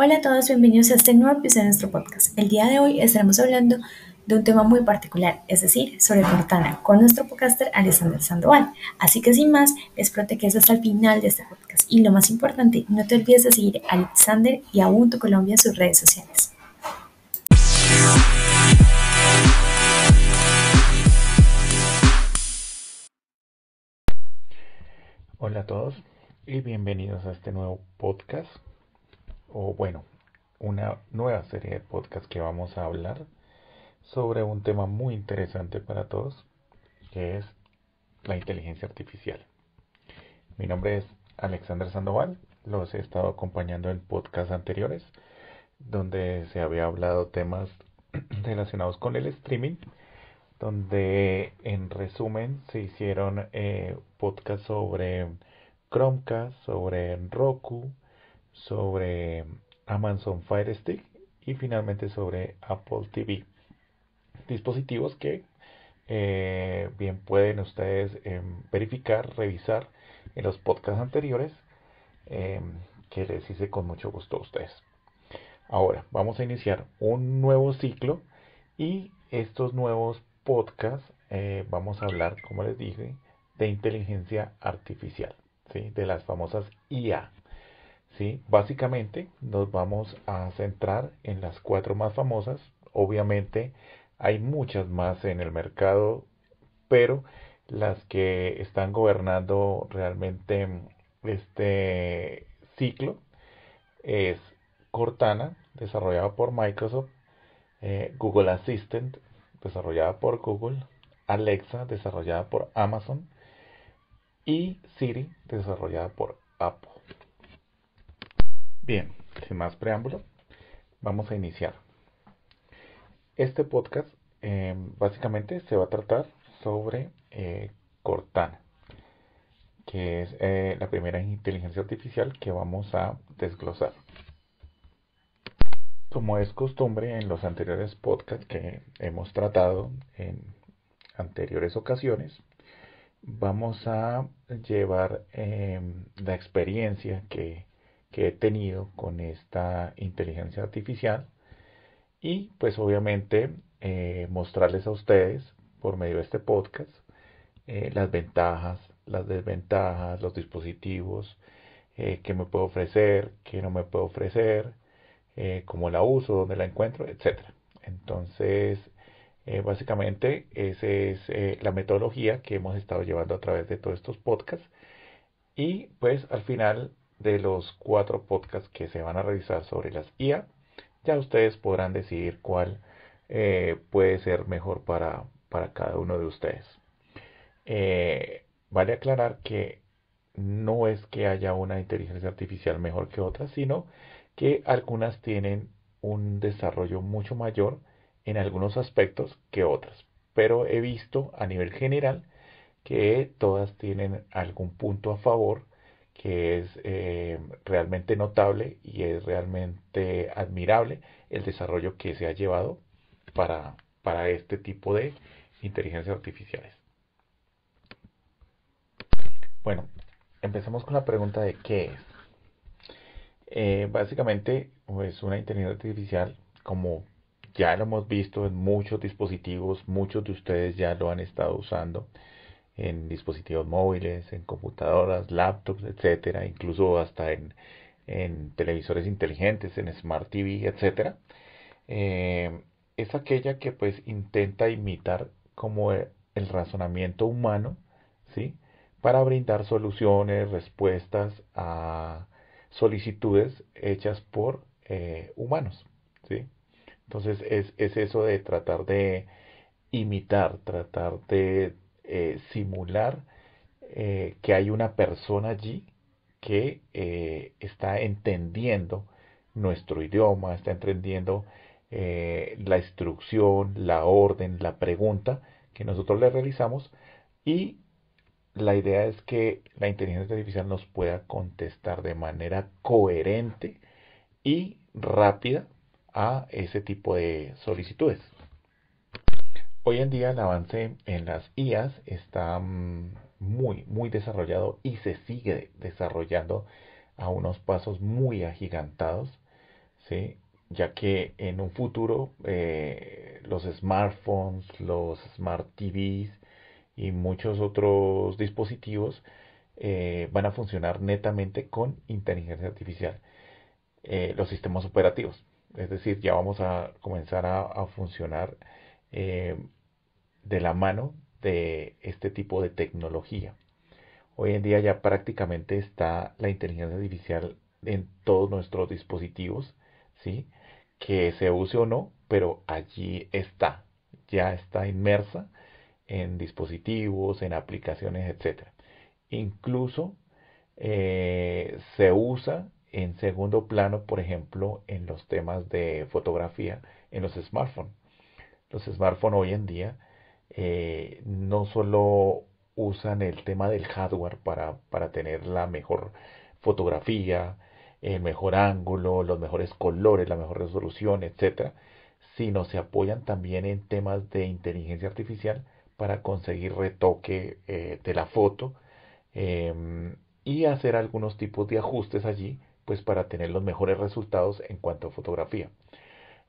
Hola a todos, bienvenidos a este nuevo episodio de nuestro podcast. El día de hoy estaremos hablando de un tema muy particular, es decir, sobre Cortana, con nuestro podcaster Alexander Sandoval. Así que sin más, espero que es hasta el final de este podcast. Y lo más importante, no te olvides de seguir a Alexander y a Ubuntu Colombia en sus redes sociales. Hola a todos y bienvenidos a este nuevo podcast o bueno, una nueva serie de podcast que vamos a hablar sobre un tema muy interesante para todos, que es la inteligencia artificial. Mi nombre es Alexander Sandoval, los he estado acompañando en podcasts anteriores, donde se había hablado temas relacionados con el streaming, donde en resumen se hicieron eh, podcasts sobre Chromecast, sobre Roku, sobre Amazon Fire Stick y finalmente sobre Apple TV. Dispositivos que eh, bien pueden ustedes em, verificar, revisar en los podcasts anteriores em, que les hice con mucho gusto a ustedes. Ahora vamos a iniciar un nuevo ciclo y estos nuevos podcasts eh, vamos a hablar, como les dije, de inteligencia artificial, ¿sí? de las famosas IA ¿sí? Básicamente nos vamos a centrar en las cuatro más famosas. Obviamente hay muchas más en el mercado, pero las que están gobernando realmente este ciclo es Cortana, desarrollada por Microsoft, eh, Google Assistant, desarrollada por Google, Alexa, desarrollada por Amazon, y Siri, desarrollada por Apple. Bien, sin más preámbulo, vamos a iniciar. Este podcast em, básicamente se va a tratar sobre eh, Cortana, que es eh, la primera inteligencia artificial que vamos a desglosar. Como es costumbre en los anteriores podcasts que hemos tratado en anteriores ocasiones, vamos a llevar em, la experiencia que que he tenido con esta inteligencia artificial y pues obviamente eh, mostrarles a ustedes por medio de este podcast eh, las ventajas, las desventajas, los dispositivos, eh, que me puedo ofrecer, que no me puedo ofrecer, cómo la uso, dónde la encuentro, etc. Entonces, básicamente esa es la metodología que hemos estado llevando a través de todos estos podcasts y pues al final de los cuatro podcasts que se van a realizar sobre las IA, ya ustedes podrán decidir cuál eh, puede ser mejor para, para, cada uno de ustedes. Eh, vale aclarar que no es que haya una inteligencia artificial mejor que otra, sino que algunas tienen un desarrollo mucho mayor en algunos aspectos que otras. Pero he visto a nivel general que todas tienen algún punto a favor que es eh, realmente notable y es realmente admirable el desarrollo que se ha llevado para, para este tipo de inteligencias artificiales. Bueno, empezamos con la pregunta de qué es. Eh, básicamente, es pues, una inteligencia artificial, como ya lo hemos visto en muchos dispositivos, muchos de ustedes ya lo han estado usando, en dispositivos móviles, en computadoras, laptops, etcétera, incluso hasta en, televisores inteligentes, en Smart TV, etcétera. Eh, es aquella que pues intenta imitar como e, el razonamiento humano, ¿sí? Para brindar soluciones, respuestas a solicitudes hechas por eh, humanos, ¿sí? Entonces es eso de tratar de imitar, tratar de eh, simular eh, que hay una persona allí que eh, está entendiendo nuestro idioma, está entendiendo la instrucción, la orden, la pregunta que nosotros le realizamos y la idea es que la inteligencia artificial nos pueda contestar de manera coherente y rápida a ese tipo de solicitudes. Hoy en día el avance en las IAS está mm, muy, muy desarrollado y se sigue desarrollando a unos pasos muy agigantados, ya que en un futuro eh, los smartphones, los smart TVs y muchos otros dispositivos eh, van a funcionar netamente con inteligencia artificial, eh, los sistemas operativos. Es decir, ya vamos a comenzar a funcionar de la mano de este tipo de tecnología. Hoy en día ya prácticamente está la inteligencia artificial en todos nuestros dispositivos, ¿sí? que se use o no, pero allí está, ya está inmersa en dispositivos, en aplicaciones, etc. Incluso eh, se usa en segundo plano, por ejemplo, en los temas de fotografía en los smartphones. Los smartphones hoy en día eh, no solo usan el tema del hardware para, tener la mejor fotografía, el mejor ángulo, los mejores colores, la mejor resolución, etcétera, sino se apoyan también en temas de inteligencia artificial para conseguir retoque eh, de la foto em, y hacer algunos tipos de ajustes allí, pues para tener los mejores resultados en cuanto a fotografía.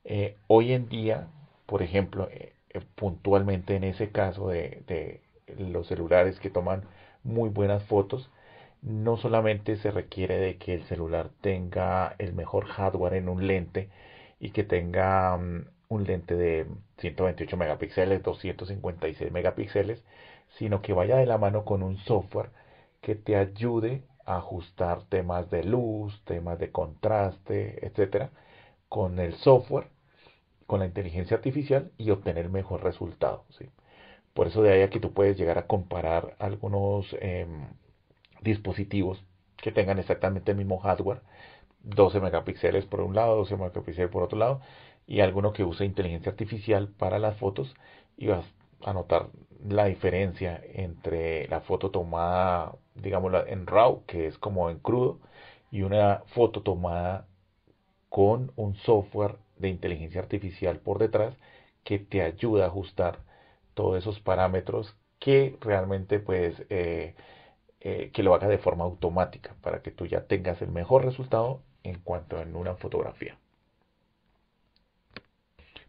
Eh, hoy en día, por ejemplo, eh, puntualmente en ese caso de, los celulares que toman muy buenas fotos, no solamente se requiere de que el celular tenga el mejor hardware en un lente y que tenga mm, un lente de 128 megapíxeles, 256 megapíxeles, sino que vaya de la mano con un software que te ayude a ajustar temas de luz, temas de contraste, etcétera, con el software con la inteligencia artificial y obtener mejor resultado. Por eso de ahí aquí que tú puedes llegar a comparar algunos em, dispositivos que tengan exactamente el mismo hardware, 12 megapíxeles por un lado, 12 megapíxeles por otro lado, y alguno que use inteligencia artificial para las fotos y vas a notar la diferencia entre la foto tomada, digamos, en RAW, que es como en crudo, y una foto tomada con un software de inteligencia artificial por detrás que te ayuda a ajustar todos esos parámetros que realmente pues eh, eh, que lo haga de forma automática para que tú ya tengas el mejor resultado en cuanto a una fotografía.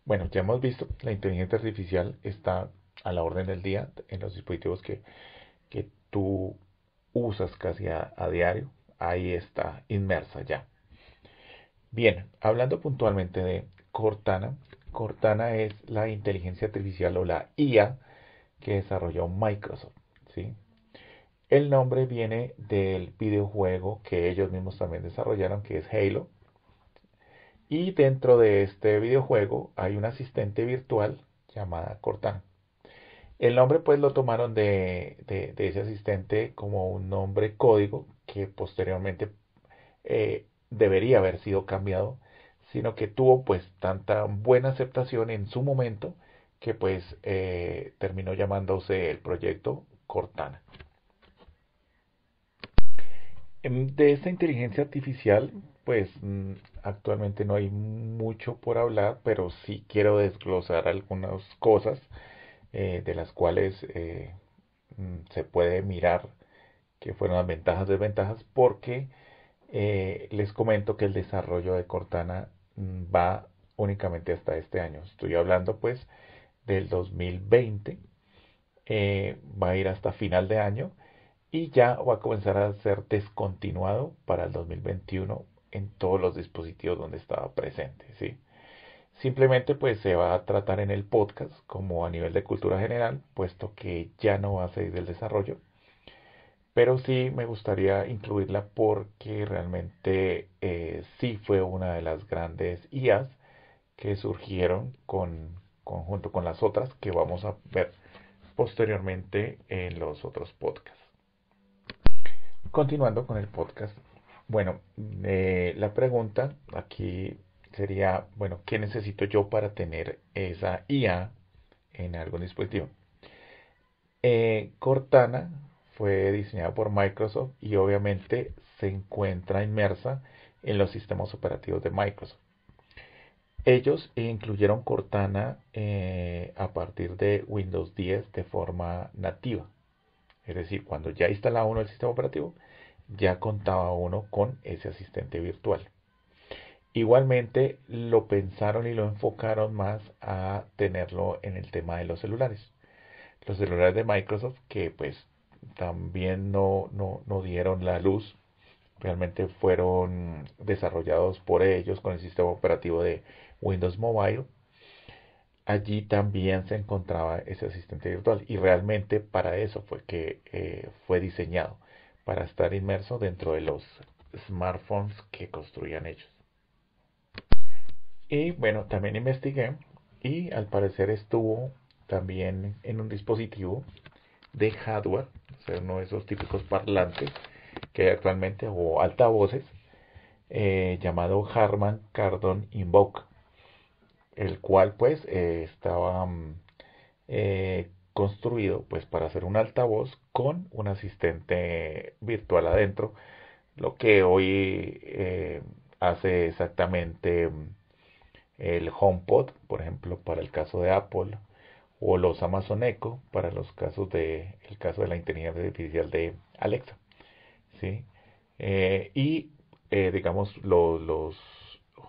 Bueno, ya hemos visto, la inteligencia artificial está a la orden del día en los dispositivos que, tú usas casi a diario. Ahí está inmersa ya. Bien, hablando puntualmente de Cortana, Cortana es la inteligencia artificial o la IA que desarrolló Microsoft. ¿sí? El nombre viene del videojuego que ellos mismos también desarrollaron, que es Halo. Y dentro de este videojuego hay un asistente virtual llamada Cortana. El nombre pues lo tomaron de, ese asistente como un nombre código que posteriormente eh, debería haber sido cambiado, sino que tuvo pues tanta buena aceptación en su momento que pues eh, terminó llamándose el proyecto Cortana. Em, de esta inteligencia artificial, pues mm, actualmente no hay mucho por hablar, pero sí quiero desglosar algunas cosas eh, de las cuales eh, mm, se puede mirar que fueron las ventajas, desventajas, porque eh, les comento que el desarrollo de Cortana mm, va únicamente hasta este año. Estoy hablando pues del 2020. Eh, va a ir hasta final de año y ya va a comenzar a ser descontinuado para el 2021 en todos los dispositivos donde estaba presente. Simplemente pues se va a tratar en el podcast como a nivel de cultura general, puesto que ya no va a seguir el desarrollo pero sí me gustaría incluirla porque realmente eh, sí fue una de las grandes IAs que surgieron con, junto con las otras que vamos a ver posteriormente en los otros podcasts. Continuando con el podcast, bueno, eh, la pregunta aquí sería, bueno, ¿qué necesito yo para tener esa IA en algún dispositivo? Eh, Cortana fue diseñado por Microsoft y obviamente se encuentra inmersa en los sistemas operativos de Microsoft. Ellos incluyeron Cortana eh, a partir de Windows 10 de forma nativa. Es decir, cuando ya instalaba uno el sistema operativo, ya contaba uno con ese asistente virtual. Igualmente lo pensaron y lo enfocaron más a tenerlo en el tema de los celulares. Los celulares de Microsoft que pues también no, no, dieron la luz. Realmente fueron desarrollados por ellos con el sistema operativo de Windows Mobile. Allí también se encontraba ese asistente virtual y realmente para eso fue que eh, fue diseñado, para estar inmerso dentro de los smartphones que construían ellos. Y bueno, también investigué y al parecer estuvo también en un dispositivo de hardware uno de esos típicos parlantes que hay actualmente o altavoces eh, llamado Harman Kardon Invoke, el cual pues eh, estaba mm, eh, construido pues para hacer un altavoz con un asistente virtual adentro, lo que hoy hace exactamente mm, el HomePod, por ejemplo, para el caso de Apple, o los Amazon Echo para los casos de el caso de la inteligencia artificial de Alexa, sí. Eh, y eh, digamos los,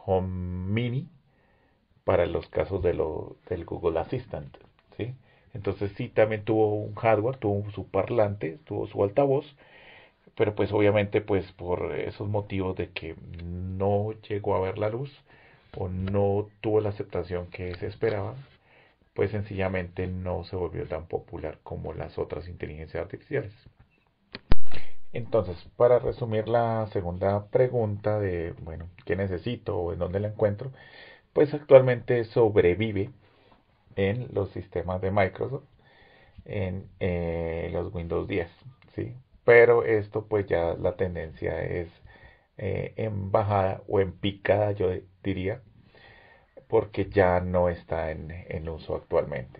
Home Mini para los casos de del Google Assistant, sí. Entonces sí también tuvo un hardware, tuvo su parlante, tuvo su altavoz, pero pues obviamente pues por esos motivos de que no llegó a ver la luz o no tuvo la aceptación que se esperaba, pues sencillamente no se volvió tan popular como las otras inteligencias artificiales. Entonces, para resumir la segunda pregunta de, bueno, ¿qué necesito o en dónde la encuentro? Pues actualmente sobrevive en los sistemas de Microsoft, en eh, los Windows 10, ¿sí? Pero esto pues ya la tendencia es eh, en bajada o en picada, yo diría, porque ya no está en, uso actualmente.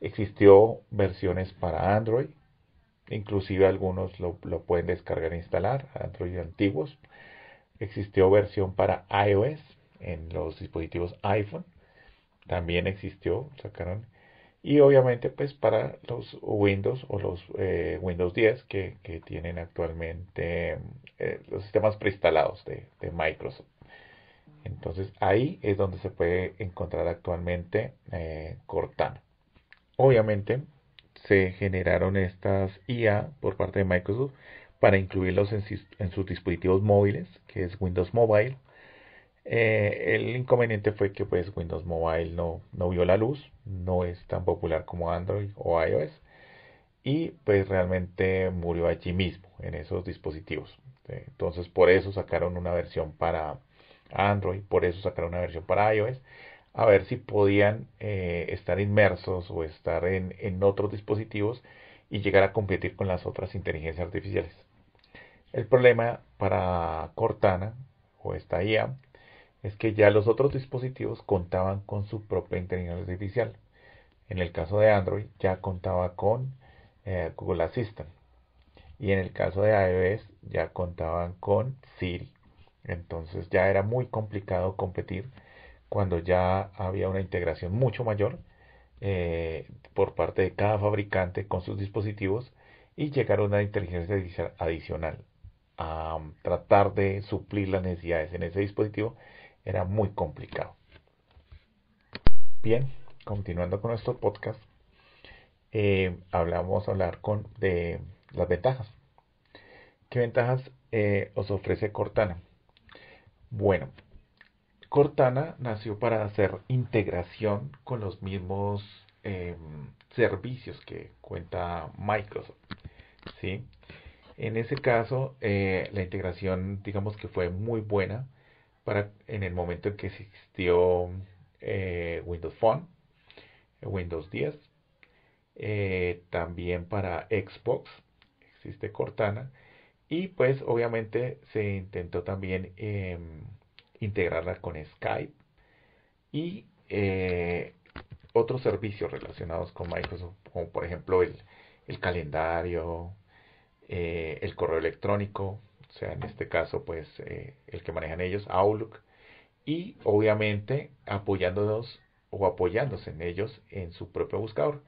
Existió versiones para Android, inclusive algunos lo, pueden descargar e instalar, Android antiguos. Existió versión para iOS en los dispositivos iPhone, también existió, sacaron. Y obviamente pues para los Windows o los eh, Windows 10 que, tienen actualmente eh, los sistemas preinstalados de Microsoft. Entonces ahí es donde se puede encontrar actualmente eh, Cortana. Obviamente se generaron estas IA por parte de Microsoft para incluirlos en, sus dispositivos móviles, que es Windows Mobile. Eh, el inconveniente fue que pues Windows Mobile no, no vio la luz, no es tan popular como Android o iOS y pues realmente murió allí mismo en esos dispositivos. Eh, entonces por eso sacaron una versión para Android, por eso sacaron una versión para iOS, a ver si podían eh, estar inmersos o estar en, otros dispositivos y llegar a competir con las otras inteligencias artificiales. El problema para Cortana o esta IA es que ya los otros dispositivos contaban con su propia inteligencia artificial. En el caso de Android ya contaba con eh, Google Assistant. Y en el caso de iOS ya contaban con Siri. Entonces ya era muy complicado competir cuando ya había una integración mucho mayor eh, por parte de cada fabricante con sus dispositivos y llegar a una inteligencia adicional. A tratar de suplir las necesidades en ese dispositivo era muy complicado. Bien, continuando con nuestro podcast, eh, hablamos hablar con, de las ventajas. ¿Qué ventajas eh, os ofrece Cortana? Bueno, Cortana nació para hacer integración con los mismos em, servicios que cuenta Microsoft. ¿sí? En ese caso, eh, la integración, digamos que fue muy buena en el momento en que existió eh, Windows Phone, Windows 10, eh, también para Xbox existe Cortana y pues obviamente se intentó también em, integrarla con Skype y eh, otros servicios relacionados con Microsoft, como por ejemplo el, calendario, eh, el correo electrónico, o sea, en este caso pues eh, el que manejan ellos, Outlook, y obviamente apoyándonos o apoyándose en ellos en su propio buscador,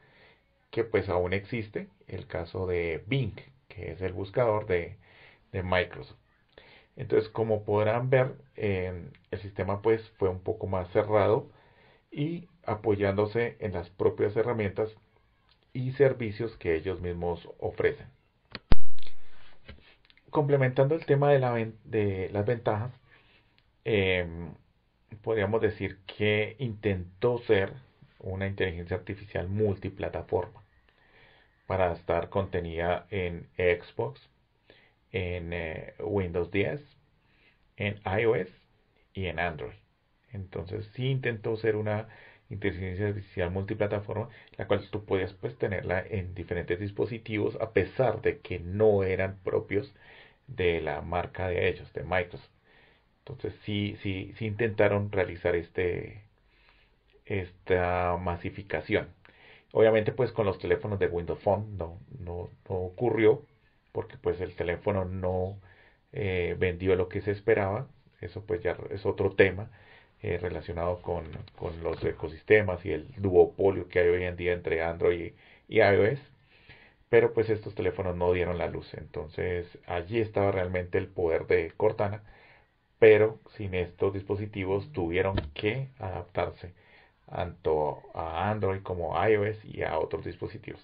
que pues aún existe el caso de Bing, que es el buscador de, de Microsoft. Entonces, como podrán ver, el sistema pues fue un poco más cerrado y apoyándose en las propias herramientas y servicios que ellos mismos ofrecen. Complementando el tema de, la, de las ventajas, em, podríamos decir que intentó ser una inteligencia artificial multiplataforma para estar contenida en Xbox, en eh, Windows 10, en iOS y en Android. Entonces sí intentó ser una inteligencia artificial multiplataforma, la cual tú podías pues tenerla en diferentes dispositivos a pesar de que no eran propios de la marca de ellos, de Microsoft. Entonces sí, sí, sí intentaron realizar este, esta masificación. Obviamente pues con los teléfonos de Windows Phone no, no, no ocurrió, porque pues el teléfono no eh, vendió lo que se esperaba, eso pues ya es otro tema eh, relacionado con, los ecosistemas y el duopolio que hay hoy en día entre Android y, y iOS, pero pues estos teléfonos no dieron la luz, entonces allí estaba realmente el poder de Cortana, pero sin estos dispositivos tuvieron que adaptarse tanto a Android como a iOS y a otros dispositivos.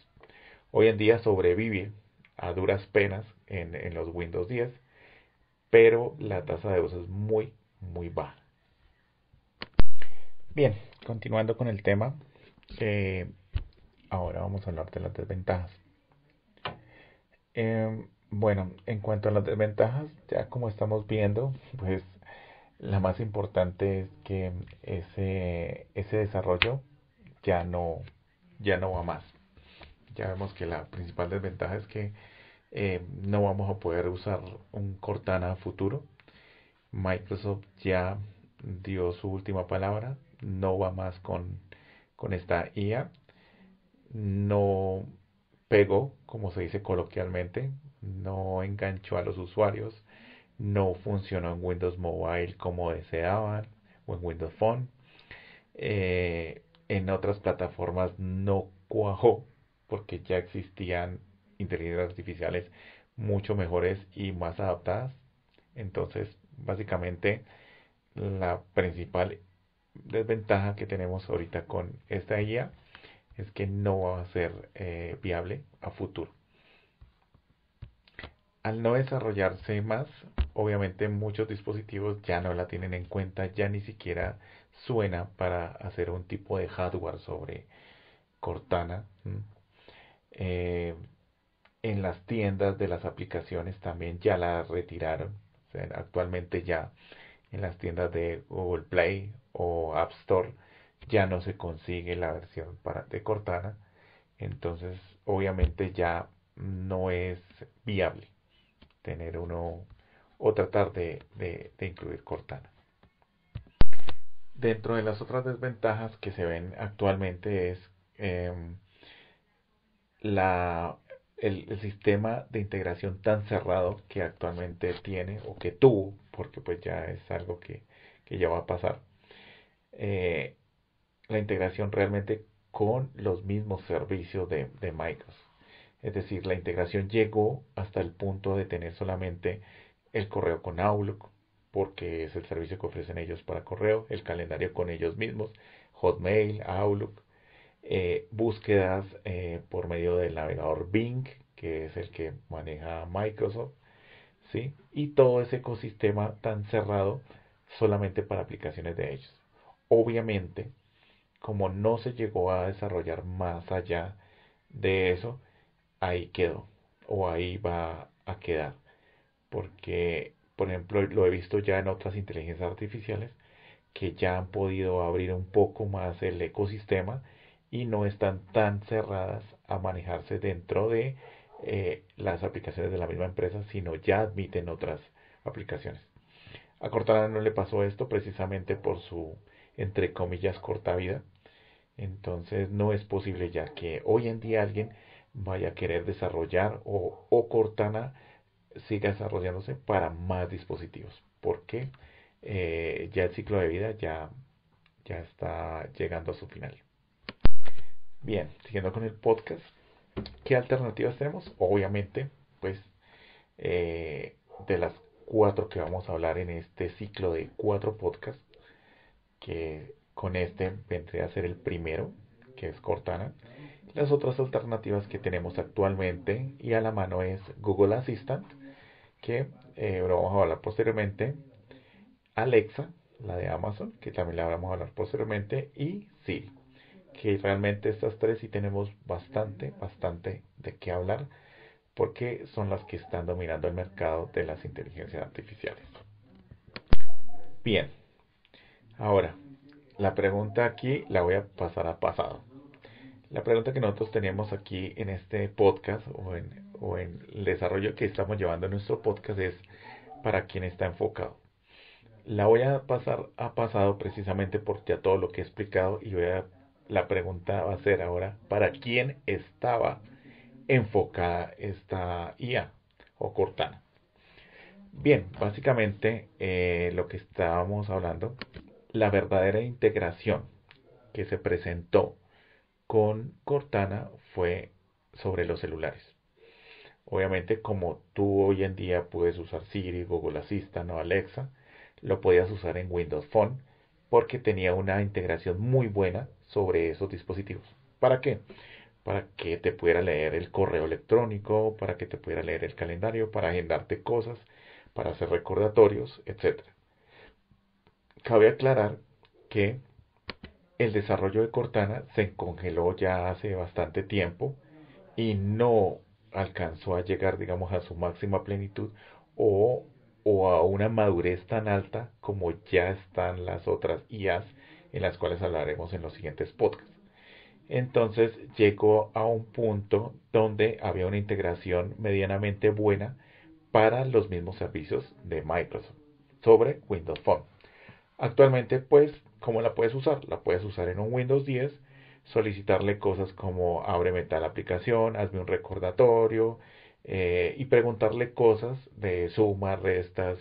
Hoy en día sobrevive a duras penas en, en los Windows 10, pero la tasa de uso es muy, muy baja. Bien, continuando con el tema, eh, ahora vamos a hablar de las desventajas. Em, bueno, en cuanto a las desventajas, ya como estamos viendo, pues la más importante es que ese, ese desarrollo ya no, ya no va más ya vemos que la principal desventaja es que eh, no vamos a poder usar un Cortana futuro. Microsoft ya dio su última palabra, no va más con, esta IA, no pegó, como se dice coloquialmente, no enganchó a los usuarios, no funcionó en Windows Mobile como deseaban o en Windows Phone. Eh, en otras plataformas no cuajó porque ya existían inteligencias artificiales mucho mejores y más adaptadas. Entonces, básicamente, la principal desventaja que tenemos ahorita con esta guía es que no va a ser eh, viable a futuro. Al no desarrollarse más, obviamente muchos dispositivos ya no la tienen en cuenta, ya ni siquiera suena para hacer un tipo de hardware sobre Cortana eh, en las tiendas de las aplicaciones también ya la retiraron. actualmente ya en las tiendas de Google Play o App Store ya no se consigue la versión para, de Cortana. Entonces, obviamente ya no es viable tener uno o tratar de, incluir Cortana. Dentro de las otras desventajas que se ven actualmente es em, la, el, sistema de integración tan cerrado que actualmente tiene o que tuvo, porque pues ya es algo que, ya va a pasar, eh, la integración realmente con los mismos servicios de, de Microsoft. Es decir, la integración llegó hasta el punto de tener solamente el correo con Outlook, porque es el servicio que ofrecen ellos para correo, el calendario con ellos mismos, Hotmail, Outlook, eh, búsquedas eh, por medio del navegador Bing, que es el que maneja Microsoft, ¿sí? y todo ese ecosistema tan cerrado solamente para aplicaciones de ellos. Obviamente, como no se llegó a desarrollar más allá de eso, ahí quedó o ahí va a quedar. Porque, por ejemplo, lo he visto ya en otras inteligencias artificiales que ya han podido abrir un poco más el ecosistema y no están tan cerradas a manejarse dentro de eh, las aplicaciones de la misma empresa, sino ya admiten otras aplicaciones. A Cortana no le pasó esto precisamente por su, entre comillas, corta vida. Entonces no es posible ya que hoy en día alguien vaya a querer desarrollar o, Cortana siga desarrollándose para más dispositivos. Porque eh, ya el ciclo de vida ya, ya está llegando a su final. Bien, siguiendo con el podcast, ¿qué alternativas tenemos? Obviamente, pues eh, de las cuatro que vamos a hablar en este ciclo de cuatro podcasts, que con este vendría a ser el primero, que es Cortana. Las otras alternativas que tenemos actualmente y a la mano es Google Assistant, que eh, lo vamos a hablar posteriormente, Alexa, la de Amazon, que también la vamos a hablar posteriormente, y Siri que realmente estas tres sí tenemos bastante, bastante de qué hablar porque son las que están dominando el mercado de las inteligencias artificiales. Bien, ahora, la pregunta aquí la voy a pasar a pasado. La pregunta que nosotros teníamos aquí en este podcast o en, o en el desarrollo que estamos llevando en nuestro podcast es para quién está enfocado. La voy a pasar a pasado precisamente porque a todo lo que he explicado y voy a la pregunta va a ser ahora, ¿para quién estaba enfocada esta IA o Cortana? Bien, básicamente eh, lo que estábamos hablando, la verdadera integración que se presentó con Cortana fue sobre los celulares. Obviamente, como tú hoy en día puedes usar Siri, Google Assistant o Alexa, lo podías usar en Windows Phone porque tenía una integración muy buena sobre esos dispositivos. ¿Para qué? Para que te pudiera leer el correo electrónico, para que te pudiera leer el calendario, para agendarte cosas, para hacer recordatorios, etc. Cabe aclarar que el desarrollo de Cortana se congeló ya hace bastante tiempo y no alcanzó a llegar, digamos, a su máxima plenitud o, o a una madurez tan alta como ya están las otras IAs en las cuales hablaremos en los siguientes podcasts. Entonces llegó a un punto donde había una integración medianamente buena para los mismos servicios de Microsoft sobre Windows Phone. Actualmente, pues, ¿cómo la puedes usar? La puedes usar en un Windows 10, solicitarle cosas como ábreme tal aplicación, hazme un recordatorio eh, y preguntarle cosas de sumas, restas,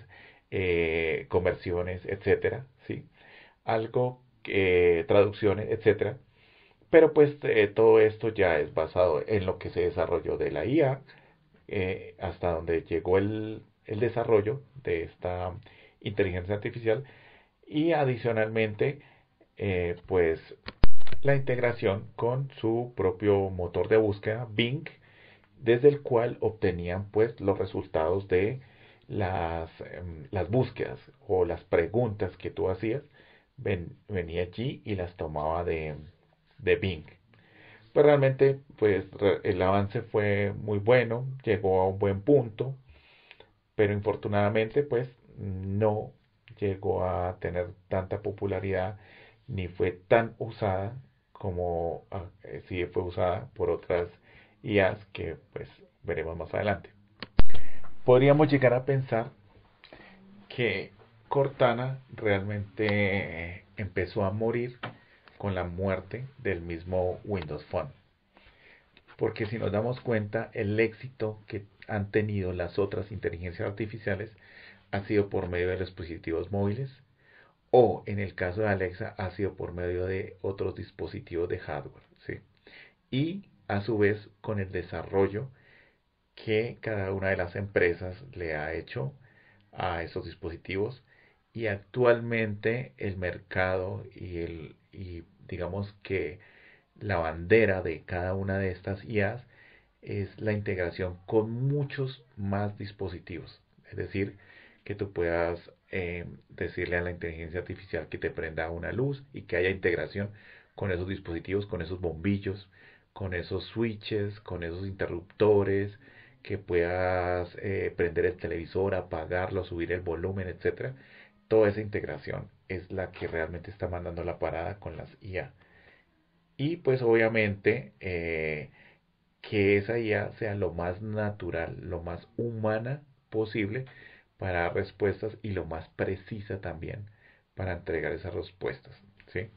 eh, conversiones, etcétera, ¿sí? Algo eh, traducciones, etcétera. Pero pues eh, todo esto ya es basado en lo que se desarrolló de la IA, eh, hasta donde llegó el, desarrollo de esta inteligencia artificial y adicionalmente pues la integración con su propio motor de búsqueda Bing desde el cual obtenían pues los resultados de las, em, las búsquedas o las preguntas que tú hacías venía allí y las tomaba de, Bing. pero pues realmente pues, el avance fue muy bueno, llegó a un buen punto, pero infortunadamente pues no llegó a tener tanta popularidad ni fue tan usada como si ah, eh, sí fue usada por otras IAs que pues veremos más adelante. Podríamos llegar a pensar que Cortana realmente eh, empezó a morir con la muerte del mismo Windows Phone. Porque si nos damos cuenta, el éxito que han tenido las otras inteligencias artificiales ha sido por medio de dispositivos móviles o en el caso de Alexa ha sido por medio de otros dispositivos de hardware. Y a su vez con el desarrollo que cada una de las empresas le ha hecho a esos dispositivos y actualmente el mercado y, el, y digamos que la bandera de cada una de estas IAs es la integración con muchos más dispositivos. Es decir, que tú puedas eh, decirle a la inteligencia artificial que te prenda una luz y que haya integración con esos dispositivos, con esos bombillos, con esos switches, con esos interruptores, que puedas eh, prender el televisor, apagarlo, subir el volumen, etc toda esa integración es la que realmente está mandando la parada con las IA. Y pues obviamente eh, que esa IA sea lo más natural, lo más humana posible para dar respuestas y lo más precisa también para entregar esas respuestas. ¿sí?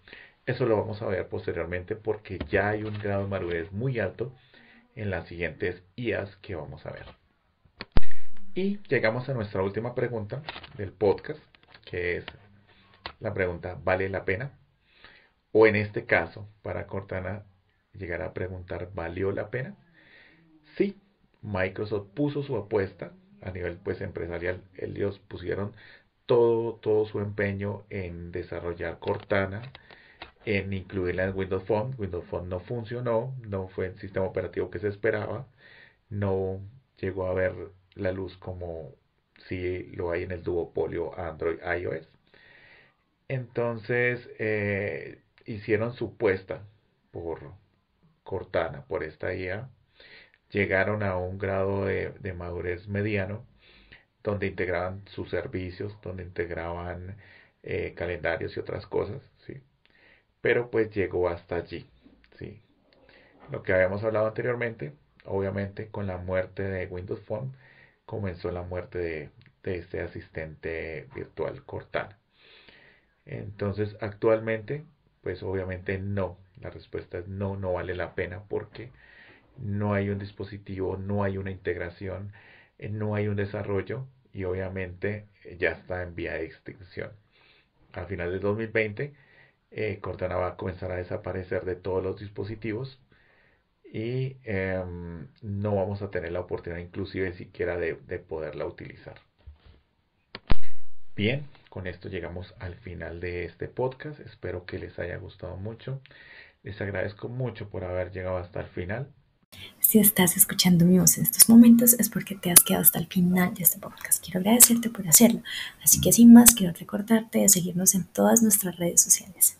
Eso lo vamos a ver posteriormente porque ya hay un grado de madurez muy alto en las siguientes IAs que vamos a ver. Y llegamos a nuestra última pregunta del podcast, que es la pregunta, ¿vale la pena? O en este caso, para Cortana llegar a preguntar, ¿valió la pena? Sí, Microsoft puso su apuesta a nivel pues empresarial, ellos pusieron todo, todo su empeño en desarrollar Cortana, en incluirla en Windows Phone. Windows Phone no funcionó, no fue el sistema operativo que se esperaba, no llegó a ver la luz como si lo hay en el duopolio Android-iOS. Entonces eh, hicieron su puesta por Cortana, por esta IA. Llegaron a un grado de, madurez mediano, donde integraban sus servicios, donde integraban eh, calendarios y otras cosas, ¿sí? Pero pues llegó hasta allí, ¿sí? Lo que habíamos hablado anteriormente, obviamente con la muerte de Windows Phone, comenzó la muerte de, este asistente virtual Cortana. Entonces, actualmente, pues obviamente no. La respuesta es no, no vale la pena porque no hay un dispositivo, no hay una integración, eh, no hay un desarrollo y obviamente eh, ya está en vía de extinción. Al final del 2020, eh, Cortana va a comenzar a desaparecer de todos los dispositivos y em, no vamos a tener la oportunidad inclusive siquiera de, de poderla utilizar. Bien, con esto llegamos al final de este podcast. Espero que les haya gustado mucho. Les agradezco mucho por haber llegado hasta el final. Si estás escuchando mi voz en estos momentos es porque te has quedado hasta el final de este podcast. Quiero agradecerte por hacerlo. Así que sin más, quiero recordarte de seguirnos en todas nuestras redes sociales.